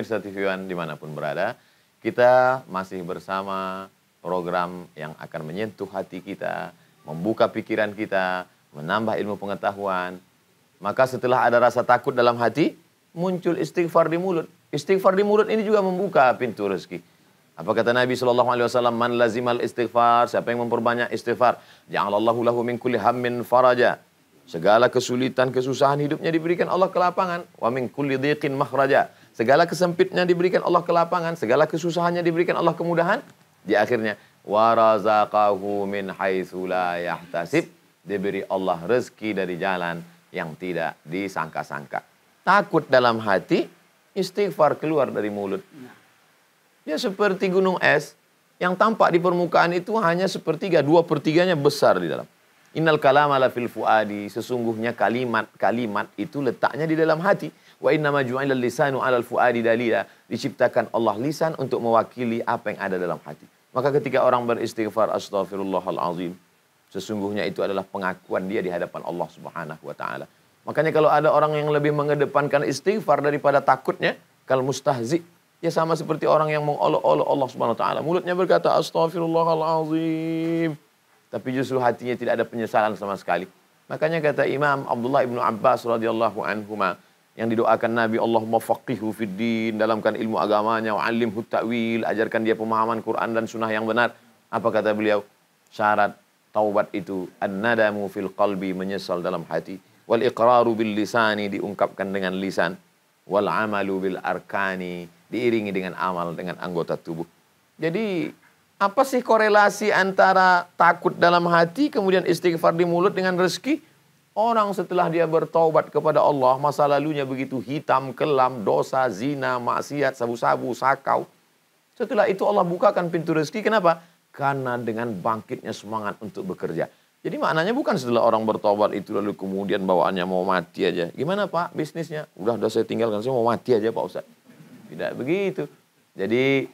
pemirsa TV One dimanapun berada. Kita masih bersama program yang akan menyentuh hati kita, membuka pikiran kita, menambah ilmu pengetahuan. Maka setelah ada rasa takut dalam hati, muncul istighfar di mulut. Istighfar di mulut ini juga membuka pintu rezeki. Apa kata Nabi Shallallahu Alaihi Wasallam? Man lazimal istighfar. Siapa yang memperbanyak istighfar? jangan lahu min kulli hammin faraja. Segala kesulitan, kesusahan hidupnya diberikan Allah ke lapangan Wa min kulli diqin makhraja. Segala kesempitnya diberikan Allah kelapangan, segala kesusahannya diberikan Allah kemudahan. Di akhirnya warazakahu min la diberi Allah rezeki dari jalan yang tidak disangka-sangka. Takut dalam hati, istighfar keluar dari mulut. Ya seperti gunung es yang tampak di permukaan itu hanya sepertiga, dua pertiganya besar di dalam. Innal kalama la fil fuadi, sesungguhnya kalimat-kalimat itu letaknya di dalam hati. Wa inna maju'ilal lisanu alal fuadi dalila. Diciptakan Allah lisan untuk mewakili apa yang ada dalam hati. Maka ketika orang beristighfar astaghfirullahalazim, sesungguhnya itu adalah pengakuan dia di hadapan Allah Subhanahu wa taala. Makanya kalau ada orang yang lebih mengedepankan istighfar daripada takutnya, kalau mustahzi, ya sama seperti orang yang mengolok-olok Allah Subhanahu wa taala. Mulutnya berkata astaghfirullahalazim, tapi justru hatinya tidak ada penyesalan sama sekali. Makanya kata Imam Abdullah ibnu Abbas radhiyallahu anhuma, yang didoakan Nabi Allahumma faqihu fid din dalamkan ilmu agamanya wa alimhu ta'wil ajarkan dia pemahaman Quran dan sunnah yang benar apa kata beliau syarat taubat itu annadamu fil qalbi menyesal dalam hati wal iqraru bil lisani diungkapkan dengan lisan wal amalu bil arkani diiringi dengan amal dengan anggota tubuh jadi apa sih korelasi antara takut dalam hati kemudian istighfar di mulut dengan rezeki Orang setelah dia bertobat kepada Allah, masa lalunya begitu hitam, kelam, dosa, zina, maksiat, sabu-sabu, sakau. Setelah itu Allah bukakan pintu rezeki. Kenapa? Karena dengan bangkitnya semangat untuk bekerja. Jadi maknanya bukan setelah orang bertobat itu lalu kemudian bawaannya mau mati aja. Gimana Pak bisnisnya? Udah udah saya tinggalkan, saya mau mati aja Pak Ustaz. Tidak begitu. Jadi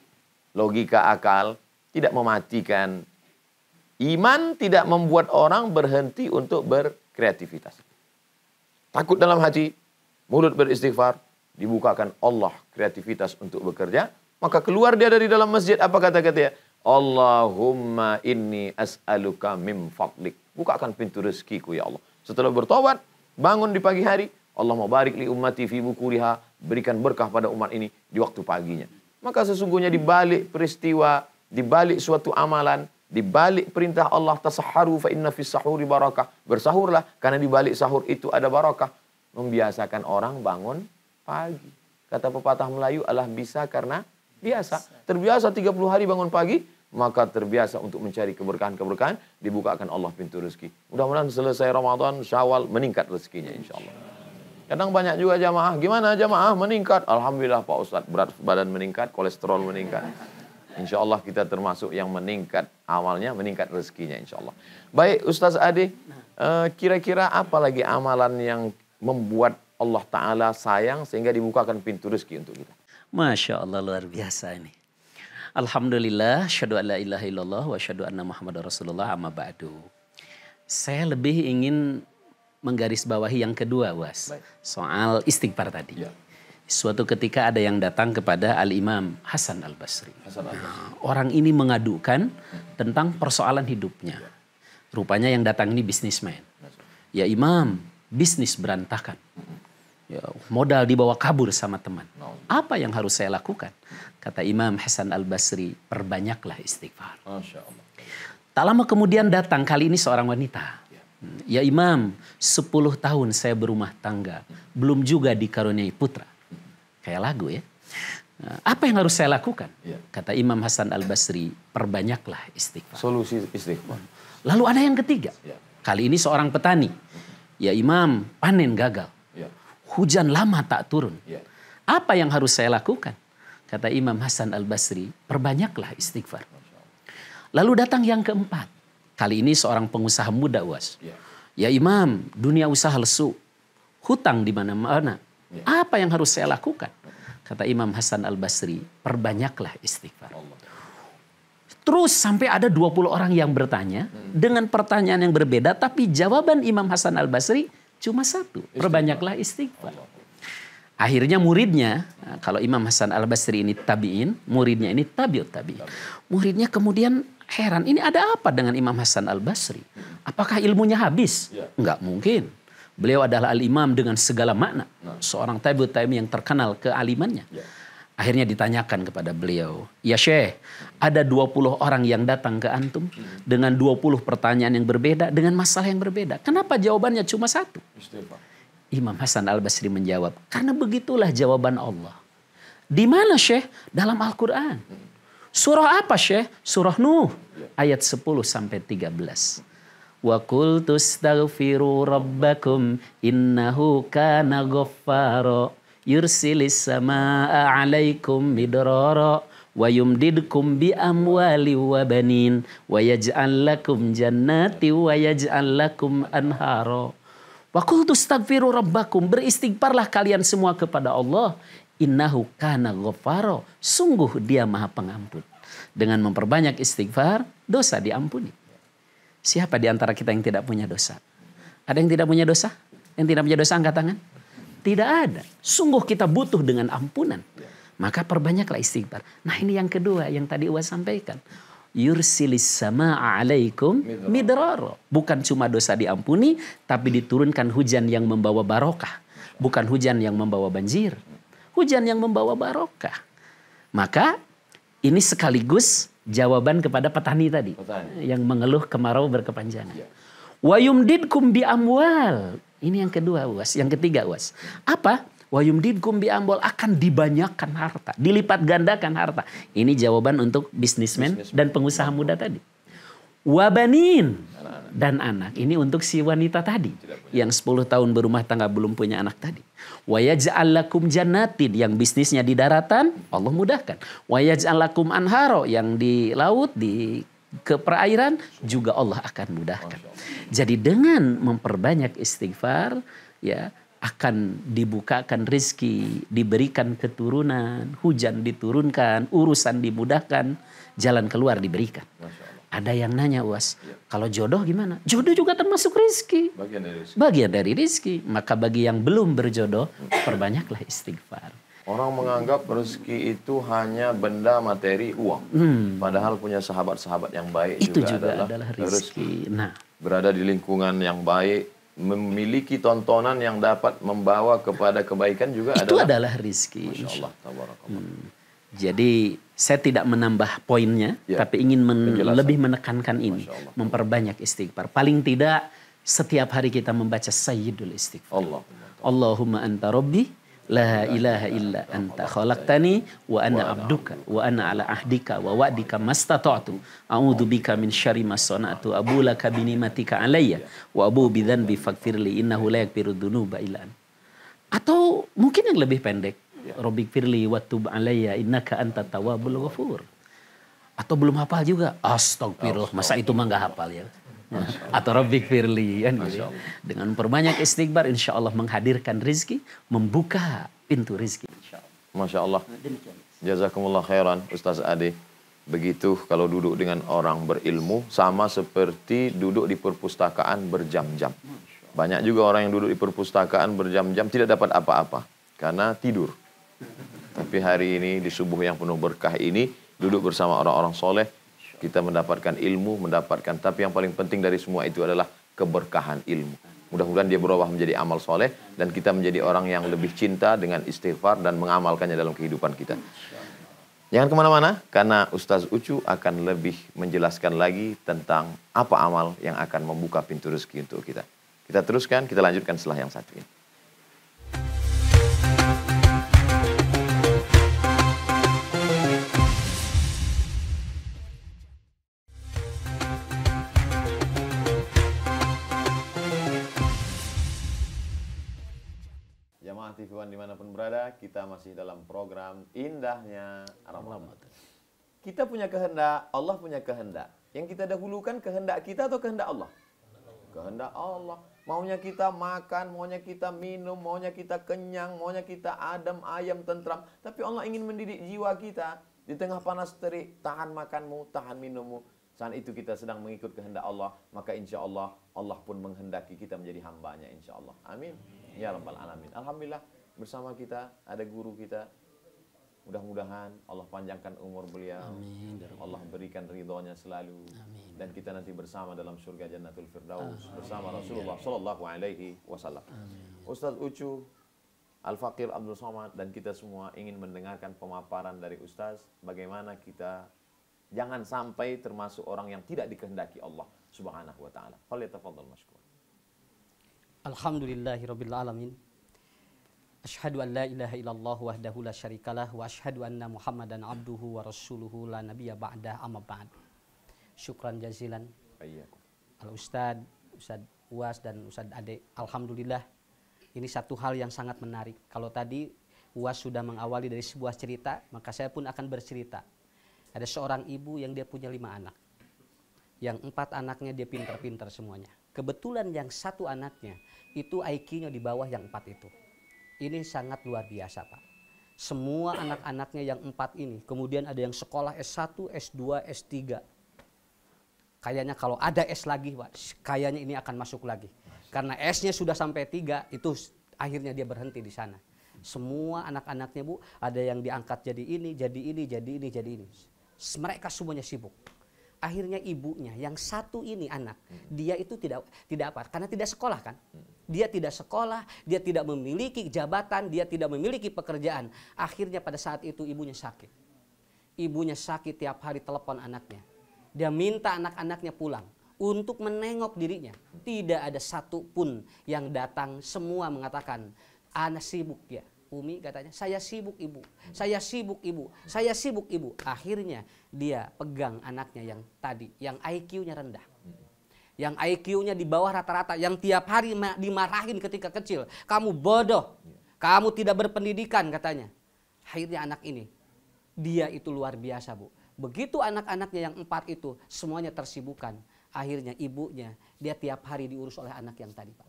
logika akal tidak mematikan. Iman tidak membuat orang berhenti untuk ber kreativitas. Takut dalam hati, mulut beristighfar, dibukakan Allah kreativitas untuk bekerja, maka keluar dia dari dalam masjid apa kata kata ya? Allahumma inni as'aluka min fadlik. Bukakan pintu rezekiku ya Allah. Setelah bertobat, bangun di pagi hari, Allah mau barik li ummati fi bukuriha, berikan berkah pada umat ini di waktu paginya. Maka sesungguhnya di balik peristiwa, di balik suatu amalan, di balik perintah Allah tasaharu fa inna fis sahuri barakah. Bersahurlah karena di balik sahur itu ada barakah. Membiasakan orang bangun pagi. Kata pepatah Melayu Allah bisa karena biasa. Terbiasa 30 hari bangun pagi, maka terbiasa untuk mencari keberkahan-keberkahan, dibukakan Allah pintu rezeki. Mudah-mudahan selesai Ramadan, Syawal meningkat rezekinya insya Allah. Kadang banyak juga jamaah, gimana jamaah meningkat? Alhamdulillah Pak Ustadz, berat badan meningkat, kolesterol meningkat. Insya Allah kita termasuk yang meningkat amalnya, meningkat rezekinya insya Allah. Baik Ustaz Adi, eh, kira-kira apa lagi amalan yang membuat Allah Ta'ala sayang sehingga dibukakan pintu rezeki untuk kita? Masya Allah luar biasa ini. Alhamdulillah, syadu ala ilaha illallah wa syadu anna Muhammad Rasulullah amma ba'du. Saya lebih ingin menggarisbawahi yang kedua, Was. Baik. Soal istighfar tadi. Ya. Suatu ketika ada yang datang kepada Al-Imam Hasan Al-Basri. al nah, Orang ini mengadukan tentang persoalan hidupnya. Iya. Rupanya yang datang ini bisnismen. Ya Imam, bisnis berantakan. Ya, modal dibawa kabur sama teman. Nah. Apa yang harus saya lakukan? Kata Imam Hasan Al-Basri, perbanyaklah istighfar. Tak lama kemudian datang kali ini seorang wanita. Iya. Hmm, ya Imam, 10 tahun saya berumah tangga, belum juga dikaruniai putra. Kayak lagu ya. Apa yang harus saya lakukan? Kata Imam Hasan Al-Basri, perbanyaklah istighfar. Solusi istighfar. Lalu ada yang ketiga. Kali ini seorang petani. Ya Imam, panen gagal. Hujan lama tak turun. Apa yang harus saya lakukan? Kata Imam Hasan Al-Basri, perbanyaklah istighfar. Lalu datang yang keempat. Kali ini seorang pengusaha muda, Was. Ya. ya Imam, dunia usaha lesu. Hutang di mana-mana. Apa yang harus saya lakukan? Kata Imam Hasan Al-Basri, perbanyaklah istighfar. Terus sampai ada 20 orang yang bertanya dengan pertanyaan yang berbeda tapi jawaban Imam Hasan Al-Basri cuma satu, perbanyaklah istighfar. Akhirnya muridnya, kalau Imam Hasan Al-Basri ini tabi'in, muridnya ini tabiut tabi'in. Muridnya kemudian heran, ini ada apa dengan Imam Hasan Al-Basri? Apakah ilmunya habis? Enggak ya. mungkin. Beliau adalah al-imam dengan segala makna. Seorang tabi'ut tabi yang terkenal ke alimannya ya. Akhirnya ditanyakan kepada beliau, "Ya Syekh, ada 20 orang yang datang ke antum hmm. dengan dengan 20 pertanyaan yang berbeda dengan masalah yang berbeda. Kenapa jawabannya cuma satu?" Imam Hasan Al-Basri menjawab, "Karena begitulah jawaban Allah." Di mana Syekh? Dalam Al-Qur'an. Hmm. Surah apa Syekh? Surah Nuh ya. ayat 10 sampai 13 wa qultu astaghfiru rabbakum innahu kana ghaffara yursilis samaa'a 'alaikum midrara wa yumdidkum bi amwali wa banin wa yaj'al lakum jannati wa yaj'al lakum anhara wa qultu astaghfiru rabbakum beristighfarlah kalian semua kepada Allah innahu kana ghaffara sungguh dia maha pengampun dengan memperbanyak istighfar dosa diampuni Siapa di antara kita yang tidak punya dosa? Ada yang tidak punya dosa? Yang tidak punya dosa angkat tangan? Tidak ada. Sungguh kita butuh dengan ampunan. Maka perbanyaklah istighfar. Nah ini yang kedua yang tadi Uwa sampaikan. Yursilis sama'a alaikum midraro. Bukan cuma dosa diampuni, tapi diturunkan hujan yang membawa barokah. Bukan hujan yang membawa banjir. Hujan yang membawa barokah. Maka ini sekaligus jawaban kepada petani tadi petani. yang mengeluh kemarau berkepanjangan. Ya. Wayumdidkum bi amwal. Ini yang kedua uas, yang ketiga uas. Apa? Wayumdidkum bi amwal akan dibanyakan harta, dilipat gandakan harta. Ini jawaban untuk bisnismen dan pengusaha muda tadi wabanin dan anak. Ini untuk si wanita tadi yang 10 tahun berumah tangga belum punya anak tadi. Wa yaj'al janatid yang bisnisnya di daratan Allah mudahkan. Wa anharo yang di laut di ke perairan juga Allah akan mudahkan. Jadi dengan memperbanyak istighfar ya akan dibukakan rizki, diberikan keturunan, hujan diturunkan, urusan dimudahkan, jalan keluar diberikan. Ada yang nanya uas, ya. kalau jodoh gimana? Jodoh juga termasuk rizki. Bagian dari rizki. Bagian dari rizki. Maka bagi yang belum berjodoh, hmm. perbanyaklah istighfar. Orang menganggap rezeki itu hanya benda materi uang. Hmm. Padahal punya sahabat-sahabat yang baik itu juga, juga adalah, adalah rezeki. rezeki. Nah, berada di lingkungan yang baik, memiliki tontonan yang dapat membawa kepada kebaikan juga itu adalah, adalah rezeki. Masya Allah. Hmm. Jadi saya tidak menambah poinnya, ya. tapi ingin men Penjelasan. lebih menekankan ini, memperbanyak istighfar. Paling tidak setiap hari kita membaca Sayyidul Istighfar. Allah. Allahumma anta rabbi la ilaha illa anta khalaqtani wa ana abduka wa ana ala ahdika wa wa'dika mastata'tu a'udzu bika min syarri ma sana'tu abu laka bi ni'matika alayya wa abu bi dzanbi faghfirli innahu la yaghfiru dzunuba illa anta atau mungkin yang lebih pendek ya. Robik firli waktu alayya innaka anta tawabul ghafur. Atau belum hafal juga. Astagfirullah, masa itu mah nggak hafal ya. Atau Robik firli kan gitu. Ya. Dengan perbanyak istighfar insya Allah menghadirkan rizki, membuka pintu rizki. Masya Allah. Jazakumullah khairan Ustaz Ade Begitu kalau duduk dengan orang berilmu sama seperti duduk di perpustakaan berjam-jam. Banyak juga orang yang duduk di perpustakaan berjam-jam tidak dapat apa-apa karena tidur. Tapi hari ini di subuh yang penuh berkah ini duduk bersama orang-orang soleh kita mendapatkan ilmu, mendapatkan tapi yang paling penting dari semua itu adalah keberkahan ilmu. Mudah-mudahan dia berubah menjadi amal soleh dan kita menjadi orang yang lebih cinta dengan istighfar dan mengamalkannya dalam kehidupan kita. Jangan kemana-mana karena Ustaz Ucu akan lebih menjelaskan lagi tentang apa amal yang akan membuka pintu rezeki untuk kita. Kita teruskan, kita lanjutkan setelah yang satu ini. teman-teman dimanapun berada, kita masih dalam program Indahnya Ramadan. Kita punya kehendak, Allah punya kehendak. Yang kita dahulukan kehendak kita atau kehendak Allah? Kehendak Allah. Maunya kita makan, maunya kita minum, maunya kita kenyang, maunya kita adem, ayam, tentram. Tapi Allah ingin mendidik jiwa kita. Di tengah panas terik, tahan makanmu, tahan minummu. Saat itu kita sedang mengikut kehendak Allah. Maka insya Allah, Allah pun menghendaki kita menjadi hambanya insya Allah. Amin. Ya Rabbal Alamin. Alhamdulillah bersama kita, ada guru kita. Mudah-mudahan Allah panjangkan umur beliau. Amin. Allah berikan ridhonya selalu. Amin. Dan kita nanti bersama dalam surga Jannatul Firdaus Amin. bersama Rasulullah Shallallahu Alaihi Wasallam. Ustaz Ucu, Al Fakir Abdul Somad dan kita semua ingin mendengarkan pemaparan dari Ustaz bagaimana kita jangan sampai termasuk orang yang tidak dikehendaki Allah Subhanahu Wa Taala. Falyatafadhal mashkur. Alhamdulillahirabbil alamin. Ashhadu an la ilaha illallah wahdahu la syarikalah wa ashadu anna Muhammadan abduhu wa rasuluhu la nabiyya ba'da amma ba'd. Syukran jazilan. Al Ustad, Ustad Uas dan Ustad Ade, alhamdulillah ini satu hal yang sangat menarik. Kalau tadi Uas sudah mengawali dari sebuah cerita, maka saya pun akan bercerita. Ada seorang ibu yang dia punya lima anak. Yang empat anaknya dia pinter-pinter semuanya. Kebetulan yang satu anaknya itu IQ-nya di bawah yang empat itu ini sangat luar biasa, Pak. Semua anak-anaknya yang empat ini, kemudian ada yang sekolah S1, S2, S3. Kayaknya kalau ada S lagi, Pak, kayaknya ini akan masuk lagi. Karena S-nya sudah sampai tiga, itu akhirnya dia berhenti di sana. Semua anak-anaknya, Bu, ada yang diangkat jadi ini, jadi ini, jadi ini, jadi ini. Mereka semuanya sibuk akhirnya ibunya yang satu ini anak dia itu tidak tidak apa karena tidak sekolah kan dia tidak sekolah, dia tidak memiliki jabatan, dia tidak memiliki pekerjaan. Akhirnya pada saat itu ibunya sakit. Ibunya sakit tiap hari telepon anaknya. Dia minta anak-anaknya pulang untuk menengok dirinya. Tidak ada satu pun yang datang semua mengatakan, anak sibuk ya. Umi katanya, saya sibuk ibu, saya sibuk ibu, saya sibuk ibu. Akhirnya dia pegang anaknya yang tadi, yang IQ-nya rendah yang IQ-nya di bawah rata-rata, yang tiap hari dimarahin ketika kecil, kamu bodoh, kamu tidak berpendidikan katanya. Akhirnya anak ini, dia itu luar biasa bu. Begitu anak-anaknya yang empat itu semuanya tersibukan, Akhirnya ibunya, dia tiap hari diurus oleh anak yang tadi pak.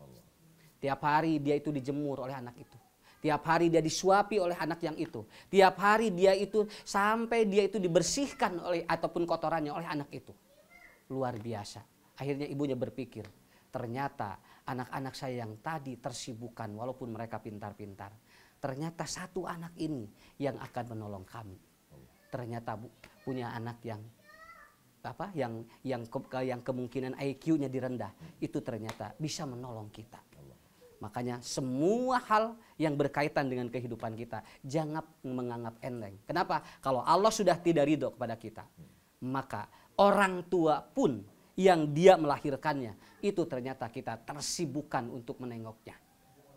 Tiap hari dia itu dijemur oleh anak itu. Tiap hari dia disuapi oleh anak yang itu. Tiap hari dia itu sampai dia itu dibersihkan oleh ataupun kotorannya oleh anak itu. Luar biasa. Akhirnya ibunya berpikir, ternyata anak-anak saya yang tadi tersibukan walaupun mereka pintar-pintar. Ternyata satu anak ini yang akan menolong kami. Ternyata bu, punya anak yang apa yang yang ke, yang kemungkinan IQ-nya direndah itu ternyata bisa menolong kita. Makanya semua hal yang berkaitan dengan kehidupan kita jangan menganggap enteng. Kenapa? Kalau Allah sudah tidak ridho kepada kita, maka orang tua pun yang dia melahirkannya. Itu ternyata kita tersibukan untuk menengoknya.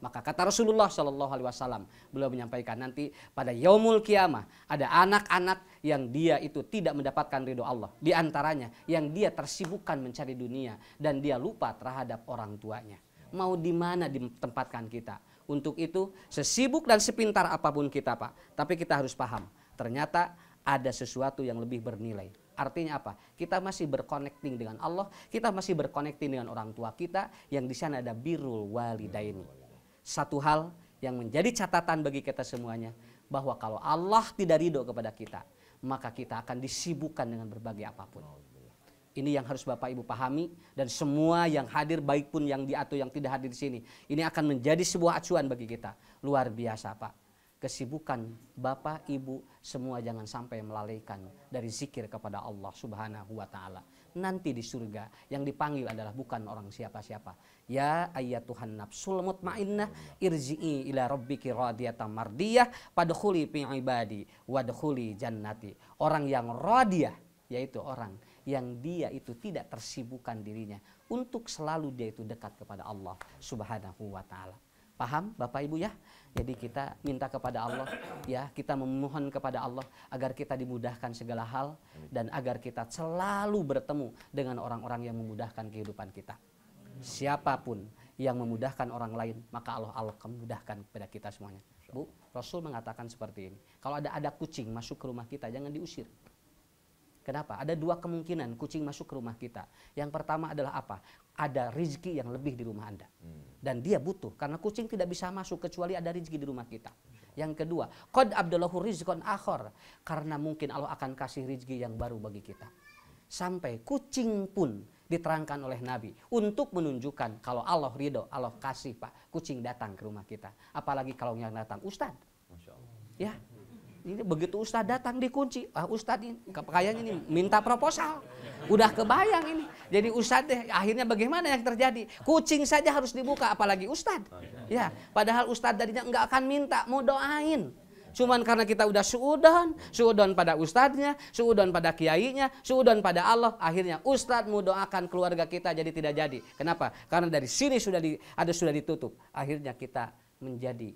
Maka kata Rasulullah Shallallahu Alaihi Wasallam beliau menyampaikan nanti pada Yaumul Kiamah ada anak-anak yang dia itu tidak mendapatkan ridho Allah. Di antaranya yang dia tersibukan mencari dunia dan dia lupa terhadap orang tuanya. Mau di mana ditempatkan kita? Untuk itu sesibuk dan sepintar apapun kita pak, tapi kita harus paham ternyata ada sesuatu yang lebih bernilai Artinya apa? Kita masih berconnecting dengan Allah, kita masih berconnecting dengan orang tua kita yang di sana ada birul walidain. Satu hal yang menjadi catatan bagi kita semuanya bahwa kalau Allah tidak ridho kepada kita, maka kita akan disibukkan dengan berbagai apapun. Ini yang harus Bapak Ibu pahami dan semua yang hadir baik pun yang di atau yang tidak hadir di sini. Ini akan menjadi sebuah acuan bagi kita. Luar biasa Pak kesibukan bapak, ibu, semua jangan sampai melalaikan dari zikir kepada Allah Subhanahu wa taala. Nanti di surga yang dipanggil adalah bukan orang siapa-siapa. Ya ayat Tuhan nafsul mutmainnah irji'i ila rabbiki radiyatan mardiyah padkhuli fi ibadi wadkhuli jannati. Orang yang radiyah yaitu orang yang dia itu tidak tersibukkan dirinya untuk selalu dia itu dekat kepada Allah Subhanahu wa taala. Paham Bapak Ibu ya? Jadi kita minta kepada Allah ya, kita memohon kepada Allah agar kita dimudahkan segala hal dan agar kita selalu bertemu dengan orang-orang yang memudahkan kehidupan kita. Siapapun yang memudahkan orang lain, maka Allah Allah memudahkan kepada kita semuanya. Bu, Rasul mengatakan seperti ini. Kalau ada ada kucing masuk ke rumah kita, jangan diusir. Kenapa? Ada dua kemungkinan kucing masuk ke rumah kita. Yang pertama adalah apa? ada rizki yang lebih di rumah Anda. Dan dia butuh, karena kucing tidak bisa masuk kecuali ada rizki di rumah kita. Yang kedua, qad abdallahu rizqan akhor. Karena mungkin Allah akan kasih rizki yang baru bagi kita. Sampai kucing pun diterangkan oleh Nabi untuk menunjukkan kalau Allah ridho, Allah kasih Pak, kucing datang ke rumah kita. Apalagi kalau yang datang Ustadz. Ya, ini begitu Ustadz datang dikunci. Ah Ustadz ini kayaknya ini minta proposal. Udah kebayang ini. Jadi Ustadz deh akhirnya bagaimana yang terjadi? Kucing saja harus dibuka apalagi Ustadz. Ya, padahal Ustadz tadinya nggak akan minta, mau doain. Cuman karena kita udah suudon, suudon pada ustadznya, suudon pada kiainya, suudon pada Allah, akhirnya ustadz mau doakan keluarga kita jadi tidak jadi. Kenapa? Karena dari sini sudah di, ada sudah ditutup. Akhirnya kita menjadi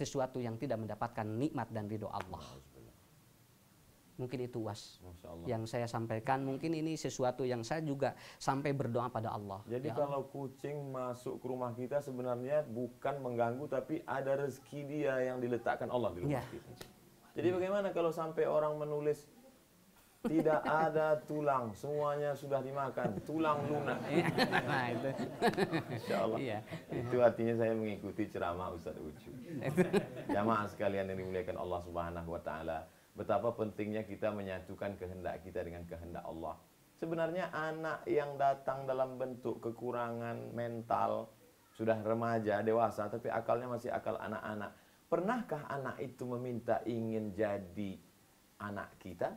sesuatu yang tidak mendapatkan nikmat dan ridho Allah. Mungkin itu was yang saya sampaikan. Mungkin ini sesuatu yang saya juga sampai berdoa pada Allah. Jadi ya kalau Allah. kucing masuk ke rumah kita sebenarnya bukan mengganggu, tapi ada rezeki dia yang diletakkan Allah di rumah ya. kita. Jadi bagaimana kalau sampai orang menulis tidak ada tulang, semuanya sudah dimakan. Tulang lunak. nah, itu. Insya Allah. Iya. Itu artinya saya mengikuti ceramah Ustadz Ucu. Jamaah sekalian yang dimuliakan Allah Subhanahu wa taala, betapa pentingnya kita menyatukan kehendak kita dengan kehendak Allah. Sebenarnya anak yang datang dalam bentuk kekurangan mental sudah remaja, dewasa tapi akalnya masih akal anak-anak. Pernahkah anak itu meminta ingin jadi anak kita?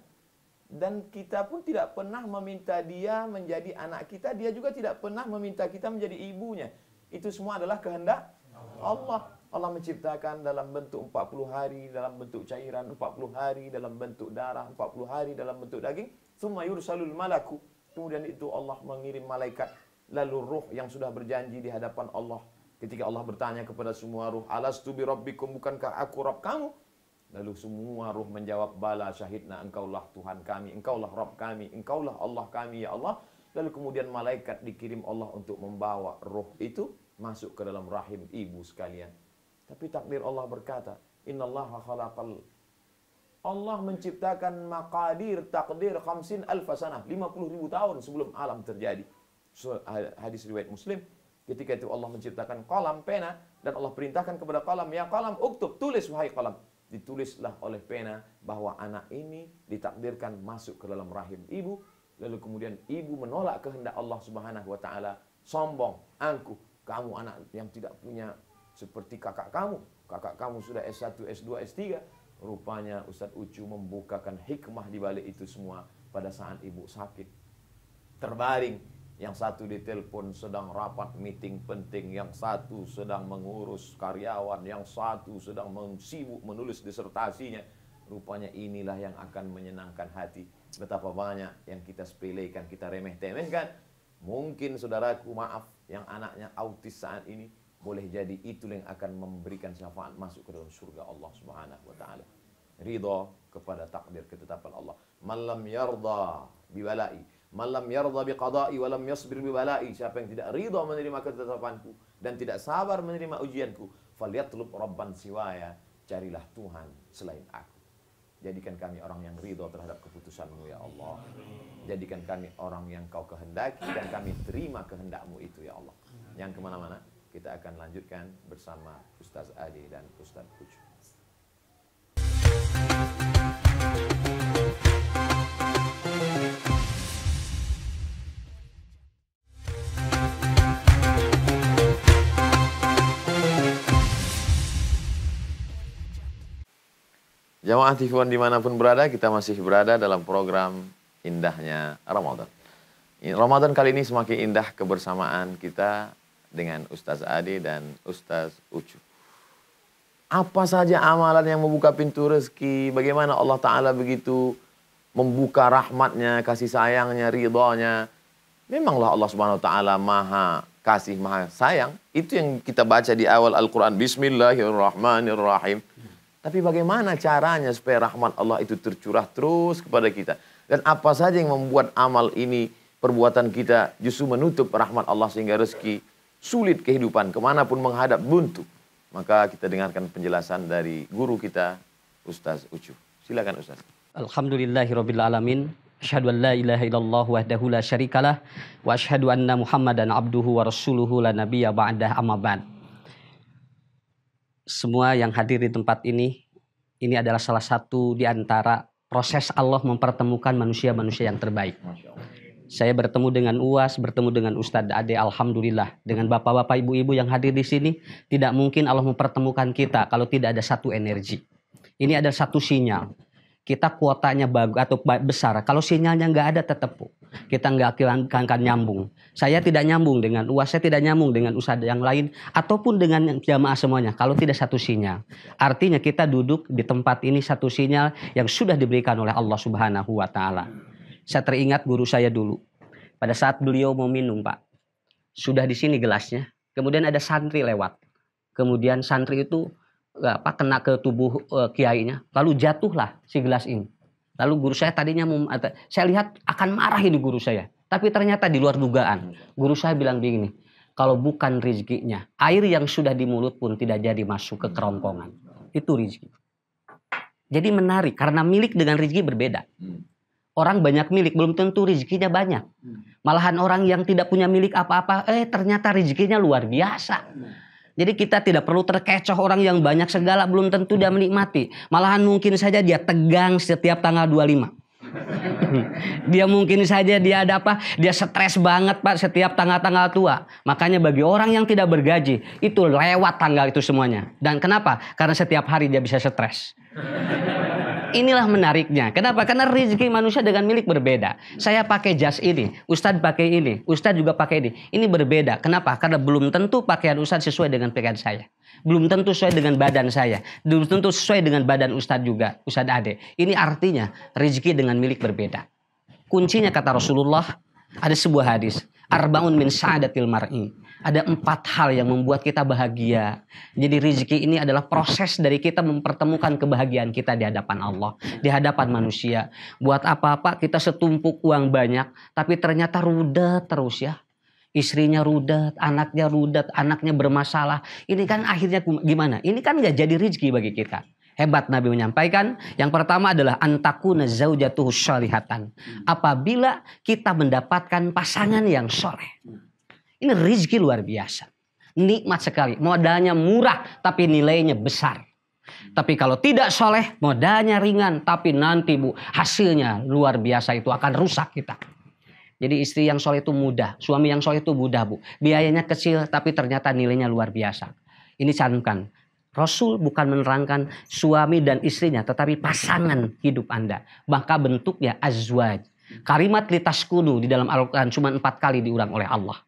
dan kita pun tidak pernah meminta dia menjadi anak kita, dia juga tidak pernah meminta kita menjadi ibunya. Itu semua adalah kehendak Allah. Allah menciptakan dalam bentuk 40 hari, dalam bentuk cairan 40 hari, dalam bentuk darah 40 hari, dalam bentuk daging. Summa yursalul malaku. Kemudian itu Allah mengirim malaikat. Lalu ruh yang sudah berjanji di hadapan Allah. Ketika Allah bertanya kepada semua ruh, Alastu bi rabbikum, bukankah aku Rabb kamu? Lalu semua ruh menjawab, Bala syahidna engkaulah Tuhan kami, engkaulah Rabb kami, engkaulah Allah kami, ya Allah. Lalu kemudian malaikat dikirim Allah untuk membawa ruh itu masuk ke dalam rahim ibu sekalian. Tapi takdir Allah berkata, Innallaha khalaqal Allah menciptakan makadir takdir khamsin alfasanah 50 ribu tahun sebelum alam terjadi. Hadis riwayat Muslim. Ketika itu Allah menciptakan kolam pena dan Allah perintahkan kepada kolam ya kolam uktub tulis wahai kolam ditulislah oleh pena bahwa anak ini ditakdirkan masuk ke dalam rahim ibu lalu kemudian ibu menolak kehendak Allah Subhanahu wa taala sombong angkuh kamu anak yang tidak punya seperti kakak kamu kakak kamu sudah S1 S2 S3 rupanya Ustadz Ucu membukakan hikmah di balik itu semua pada saat ibu sakit terbaring yang satu ditelepon sedang rapat meeting penting, yang satu sedang mengurus karyawan, yang satu sedang sibuk menulis disertasinya. Rupanya inilah yang akan menyenangkan hati. Betapa banyak yang kita sepelekan, kita remeh-temehkan. Mungkin saudaraku maaf yang anaknya autis saat ini boleh jadi itu yang akan memberikan syafaat masuk ke dalam surga Allah Subhanahu wa taala. Ridha kepada takdir ketetapan Allah. Malam yarda biwala'i Malam yarda bi qada'i wa lam yasbir bi bala'i. Siapa yang tidak ridha menerima ketetapanku dan tidak sabar menerima ujianku, falyatlub rabban siwaya. Carilah Tuhan selain aku. Jadikan kami orang yang ridha terhadap keputusanmu ya Allah. Jadikan kami orang yang kau kehendaki dan kami terima kehendakmu itu ya Allah. Yang kemana-mana kita akan lanjutkan bersama Ustaz Ali dan Ustaz Pucu. Jamaah Tifuan dimanapun berada, kita masih berada dalam program indahnya Ramadan. Ramadan kali ini semakin indah kebersamaan kita dengan Ustaz Adi dan Ustaz Ucu. Apa saja amalan yang membuka pintu rezeki, bagaimana Allah Ta'ala begitu membuka rahmatnya, kasih sayangnya, ridhonya. Memanglah Allah Subhanahu Wa Ta'ala maha kasih, maha sayang. Itu yang kita baca di awal Al-Quran. Bismillahirrahmanirrahim. Tapi bagaimana caranya supaya rahmat Allah itu tercurah terus kepada kita? Dan apa saja yang membuat amal ini perbuatan kita justru menutup rahmat Allah sehingga rezeki sulit kehidupan kemanapun menghadap buntu. Maka kita dengarkan penjelasan dari guru kita Ustaz Ucu. Silakan Ustaz. Alhamdulillahirobbilalamin. Ashhadu Asyhadu an la ilaha illallah wahdahu la syarikalah wa asyhadu anna Muhammadan abduhu wa rasuluhu la nabiyya ba'dah amma ba'd semua yang hadir di tempat ini, ini adalah salah satu di antara proses Allah mempertemukan manusia-manusia yang terbaik. Saya bertemu dengan UAS, bertemu dengan Ustadz Ade, Alhamdulillah. Dengan bapak-bapak, ibu-ibu yang hadir di sini, tidak mungkin Allah mempertemukan kita kalau tidak ada satu energi. Ini ada satu sinyal kita kuotanya bagus atau besar. Kalau sinyalnya nggak ada tetap kita nggak akan nyambung. Saya tidak nyambung dengan UAS, saya tidak nyambung dengan usaha yang lain ataupun dengan jamaah semuanya. Kalau tidak satu sinyal, artinya kita duduk di tempat ini satu sinyal yang sudah diberikan oleh Allah Subhanahu Wa Taala. Saya teringat guru saya dulu pada saat beliau mau minum pak, sudah di sini gelasnya. Kemudian ada santri lewat. Kemudian santri itu apa kena ke tubuh uh, kiainya lalu jatuhlah si gelas ini lalu guru saya tadinya mem, eh, saya lihat akan marah ini guru saya tapi ternyata di luar dugaan guru saya bilang begini kalau bukan rizkinya air yang sudah di mulut pun tidak jadi masuk ke kerongkongan itu rizki jadi menarik karena milik dengan rizki berbeda orang banyak milik belum tentu rizkinya banyak malahan orang yang tidak punya milik apa-apa eh ternyata rizkinya luar biasa jadi kita tidak perlu terkecoh orang yang banyak segala belum tentu dia menikmati. Malahan mungkin saja dia tegang setiap tanggal 25. dia mungkin saja dia ada apa? Dia stres banget Pak setiap tanggal-tanggal tua. Makanya bagi orang yang tidak bergaji itu lewat tanggal itu semuanya. Dan kenapa? Karena setiap hari dia bisa stres. inilah menariknya. Kenapa? Karena rezeki manusia dengan milik berbeda. Saya pakai jas ini, Ustadz pakai ini, Ustadz juga pakai ini. Ini berbeda. Kenapa? Karena belum tentu pakaian Ustadz sesuai dengan pakaian saya. Belum tentu sesuai dengan badan saya. Belum tentu sesuai dengan badan Ustadz juga, Ustadz Ade. Ini artinya rezeki dengan milik berbeda. Kuncinya kata Rasulullah, ada sebuah hadis. Arbaun min sa'adatil mar'i ada empat hal yang membuat kita bahagia. Jadi rezeki ini adalah proses dari kita mempertemukan kebahagiaan kita di hadapan Allah, di hadapan manusia. Buat apa-apa kita setumpuk uang banyak, tapi ternyata ruda terus ya. Istrinya rudet, anaknya rudet, anaknya bermasalah. Ini kan akhirnya gimana? Ini kan nggak jadi rezeki bagi kita. Hebat Nabi menyampaikan. Yang pertama adalah antakuna zaujatuhu sholihatan. Apabila kita mendapatkan pasangan yang soleh. Ini rezeki luar biasa. Nikmat sekali. Modalnya murah tapi nilainya besar. Tapi kalau tidak soleh modalnya ringan. Tapi nanti bu hasilnya luar biasa itu akan rusak kita. Jadi istri yang soleh itu mudah. Suami yang soleh itu mudah bu. Biayanya kecil tapi ternyata nilainya luar biasa. Ini cantumkan. Rasul bukan menerangkan suami dan istrinya, tetapi pasangan hidup Anda. Maka bentuknya azwaj. Kalimat litas kudu di dalam Al-Quran cuma empat kali diulang oleh Allah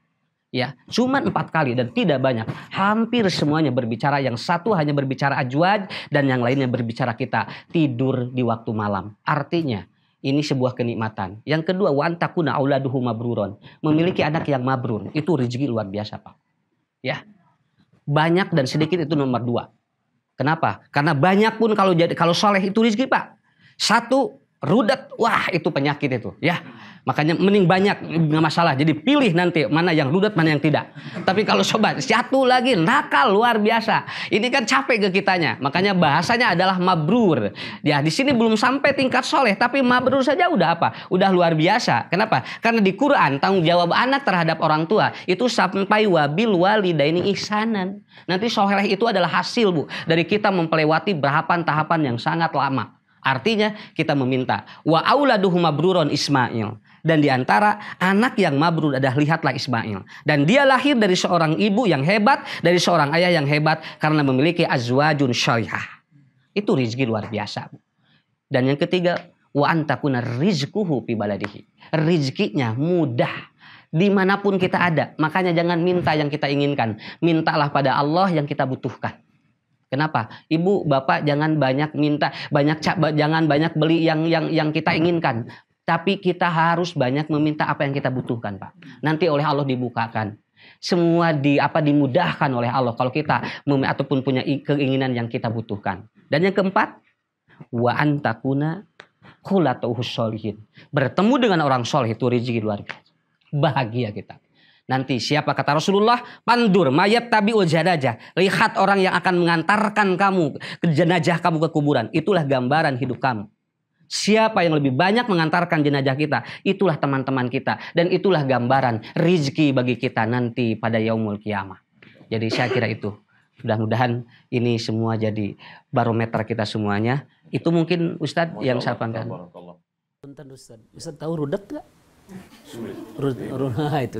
ya cuma empat kali dan tidak banyak hampir semuanya berbicara yang satu hanya berbicara ajwaj dan yang lainnya berbicara kita tidur di waktu malam artinya ini sebuah kenikmatan. Yang kedua, wantakuna auladuhu mabruron. Memiliki anak yang mabrur. Itu rezeki luar biasa, Pak. Ya. Banyak dan sedikit itu nomor dua. Kenapa? Karena banyak pun kalau jadi kalau soleh itu rezeki, Pak. Satu, rudat, wah itu penyakit itu. Ya, makanya mending banyak nggak masalah. Jadi pilih nanti mana yang rudat, mana yang tidak. Tapi kalau sobat satu lagi nakal luar biasa. Ini kan capek ke kitanya. Makanya bahasanya adalah mabrur. Ya, di sini belum sampai tingkat soleh, tapi mabrur saja udah apa? Udah luar biasa. Kenapa? Karena di Quran tanggung jawab anak terhadap orang tua itu sampai wabil ini ihsanan. Nanti soleh itu adalah hasil bu dari kita melewati tahapan-tahapan yang sangat lama. Artinya kita meminta. Wa auladuhu mabruron Ismail. Dan diantara anak yang mabrur adalah lihatlah Ismail. Dan dia lahir dari seorang ibu yang hebat, dari seorang ayah yang hebat karena memiliki azwajun syariah. Itu rizki luar biasa. Dan yang ketiga, wa antakuna rizkuhu fi baladihi. Rizkinya mudah. Dimanapun kita ada. Makanya jangan minta yang kita inginkan. Mintalah pada Allah yang kita butuhkan. Kenapa? Ibu, bapak jangan banyak minta, banyak jangan banyak beli yang yang yang kita inginkan. Tapi kita harus banyak meminta apa yang kita butuhkan, Pak. Nanti oleh Allah dibukakan. Semua di apa dimudahkan oleh Allah kalau kita mem, ataupun punya keinginan yang kita butuhkan. Dan yang keempat, wa antakuna khulatuhus sholihin. Bertemu dengan orang sholih itu rezeki luar biasa. Bahagia kita. Nanti siapa kata Rasulullah? Pandur mayat tabi jenajah. Lihat orang yang akan mengantarkan kamu ke jenajah kamu ke kuburan. Itulah gambaran hidup kamu. Siapa yang lebih banyak mengantarkan jenajah kita? Itulah teman-teman kita. Dan itulah gambaran rizki bagi kita nanti pada yaumul kiamah. Jadi saya kira itu. Mudah-mudahan ini semua jadi barometer kita semuanya. Itu mungkin Ustadz yang saya panggil. Ustadz tahu rudet gak? Runa ah, itu.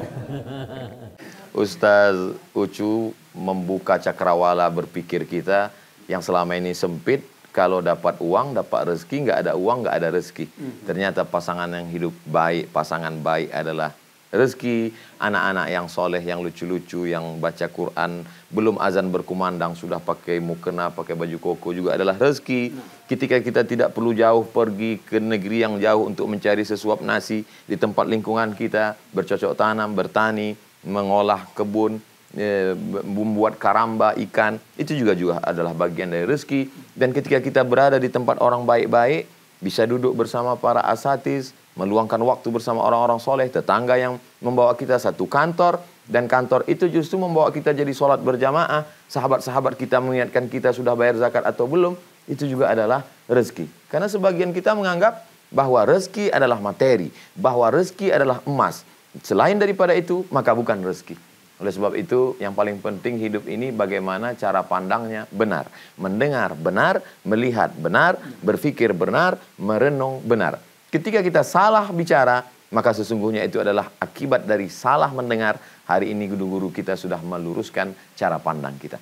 Ustaz Ucu membuka cakrawala berpikir kita yang selama ini sempit kalau dapat uang dapat rezeki nggak ada uang nggak ada rezeki hmm. ternyata pasangan yang hidup baik pasangan baik adalah rezeki anak-anak yang soleh, yang lucu-lucu, yang baca Quran, belum azan berkumandang, sudah pakai mukena, pakai baju koko juga adalah rezeki. Ketika kita tidak perlu jauh pergi ke negeri yang jauh untuk mencari sesuap nasi di tempat lingkungan kita, bercocok tanam, bertani, mengolah kebun, eh, membuat karamba ikan, itu juga juga adalah bagian dari rezeki. Dan ketika kita berada di tempat orang baik-baik, bisa duduk bersama para asatis, meluangkan waktu bersama orang-orang soleh, tetangga yang membawa kita satu kantor, dan kantor itu justru membawa kita jadi sholat berjamaah, sahabat-sahabat kita mengingatkan kita sudah bayar zakat atau belum, itu juga adalah rezeki. Karena sebagian kita menganggap bahwa rezeki adalah materi, bahwa rezeki adalah emas. Selain daripada itu, maka bukan rezeki. Oleh sebab itu, yang paling penting hidup ini bagaimana cara pandangnya benar, mendengar benar, melihat benar, berpikir benar, merenung benar. Ketika kita salah bicara, maka sesungguhnya itu adalah akibat dari salah mendengar. Hari ini guru-guru kita sudah meluruskan cara pandang kita.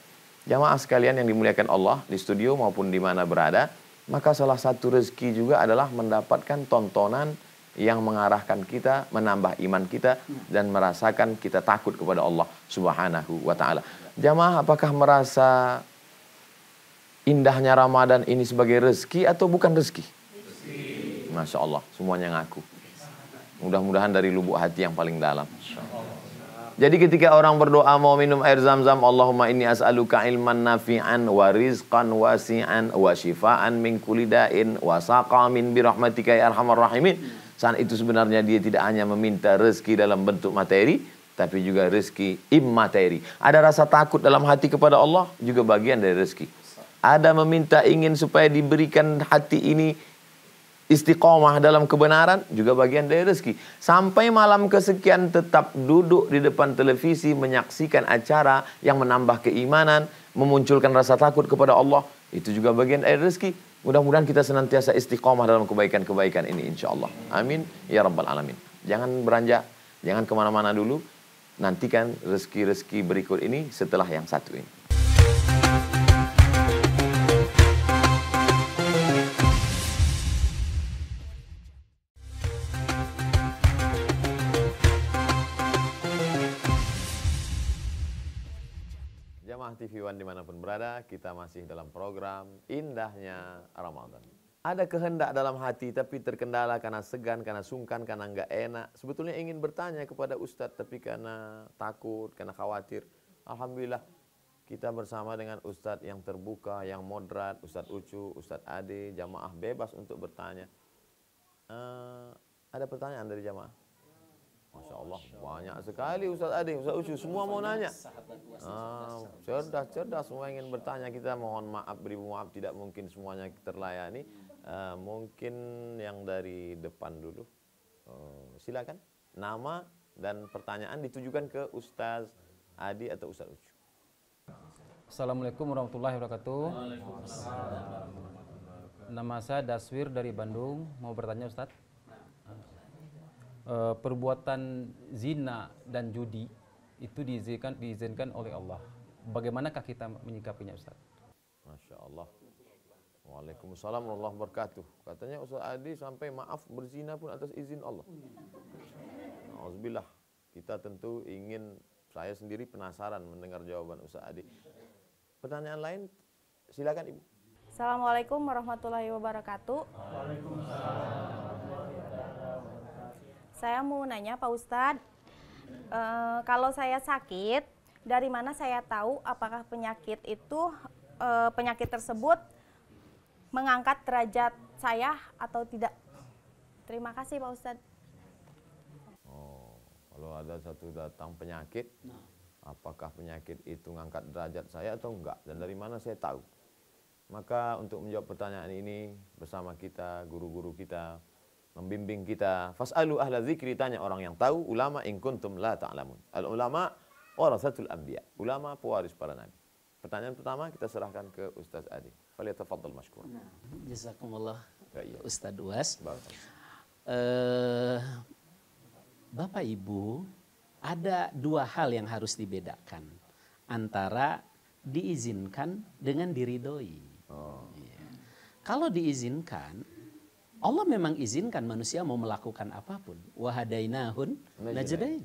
Jamaah sekalian yang dimuliakan Allah di studio maupun di mana berada, maka salah satu rezeki juga adalah mendapatkan tontonan yang mengarahkan kita menambah iman kita dan merasakan kita takut kepada Allah Subhanahu wa taala. Jamaah apakah merasa indahnya Ramadan ini sebagai rezeki atau bukan rezeki? Rezeki. Masya Allah, semuanya ngaku. Mudah-mudahan dari lubuk hati yang paling dalam. Jadi ketika orang berdoa mau minum air zam-zam, Allahumma inni as'aluka ilman nafi'an wa rizqan wasi'an wa shifa'an min kulli da'in wa saqamin bi rahmatika ya arhamar rahimin. Saat itu sebenarnya dia tidak hanya meminta rezeki dalam bentuk materi, tapi juga rezeki immateri. Ada rasa takut dalam hati kepada Allah juga bagian dari rezeki. Ada meminta ingin supaya diberikan hati ini istiqomah dalam kebenaran juga bagian dari rezeki. Sampai malam kesekian tetap duduk di depan televisi menyaksikan acara yang menambah keimanan, memunculkan rasa takut kepada Allah, itu juga bagian dari rezeki. Mudah-mudahan kita senantiasa istiqomah dalam kebaikan-kebaikan ini insya Allah. Amin. Ya Rabbal Alamin. Jangan beranjak, jangan kemana-mana dulu. Nantikan rezeki-rezeki berikut ini setelah yang satu ini. TV One dimanapun berada, kita masih dalam program Indahnya Ramadan. Ada kehendak dalam hati tapi terkendala karena segan, karena sungkan, karena nggak enak. Sebetulnya ingin bertanya kepada Ustadz tapi karena takut, karena khawatir. Alhamdulillah kita bersama dengan Ustadz yang terbuka, yang moderat, Ustadz Ucu, Ustadz Ade, jamaah bebas untuk bertanya. Uh, ada pertanyaan dari jamaah? Masya Allah, banyak sekali Ustaz Adi, Ustaz Ucu, semua mau nanya. Ah, cerdas, cerdas, semua ingin bertanya. Kita mohon maaf, beribu maaf, tidak mungkin semuanya terlayani. Uh, mungkin yang dari depan dulu. Uh, silakan, nama dan pertanyaan ditujukan ke Ustaz Adi atau Ustaz Ucu. Assalamualaikum warahmatullahi wabarakatuh. Nama saya Daswir dari Bandung, mau bertanya Ustadz uh, perbuatan zina dan judi itu diizinkan diizinkan oleh Allah. Bagaimanakah kita menyikapinya Ustaz? Masya Allah. Waalaikumsalam warahmatullahi wabarakatuh. Katanya Ustaz Adi sampai maaf berzina pun atas izin Allah. Alhamdulillah. Kita tentu ingin saya sendiri penasaran mendengar jawaban Ustaz Adi. Pertanyaan lain silakan Ibu. Assalamualaikum warahmatullahi wabarakatuh. Waalaikumsalam. Saya mau nanya Pak Ustadz, e, eh, kalau saya sakit, dari mana saya tahu apakah penyakit itu e, penyakit tersebut mengangkat derajat saya atau tidak? Terima kasih Pak Ustadz. Oh, kalau ada satu datang penyakit, apakah penyakit itu mengangkat derajat saya atau enggak? Dan dari mana saya tahu? Maka untuk menjawab pertanyaan ini bersama kita, guru-guru kita, membimbing kita. Fas'alu ahla zikri, tanya orang yang tahu, ulama in kuntum la ta'lamun. Al-ulama warasatul anbiya. Ulama pewaris para nabi. Pertanyaan pertama kita serahkan ke Ustaz Adi. Falyatafaddal mashkur. Jazakumullah ya, iya. Ustaz Duas. Uh, Bapak Ibu, ada dua hal yang harus dibedakan antara diizinkan dengan diridoi. Oh. Ya. Kalau diizinkan, Allah memang izinkan manusia mau melakukan apapun. Wahadainahun najdain.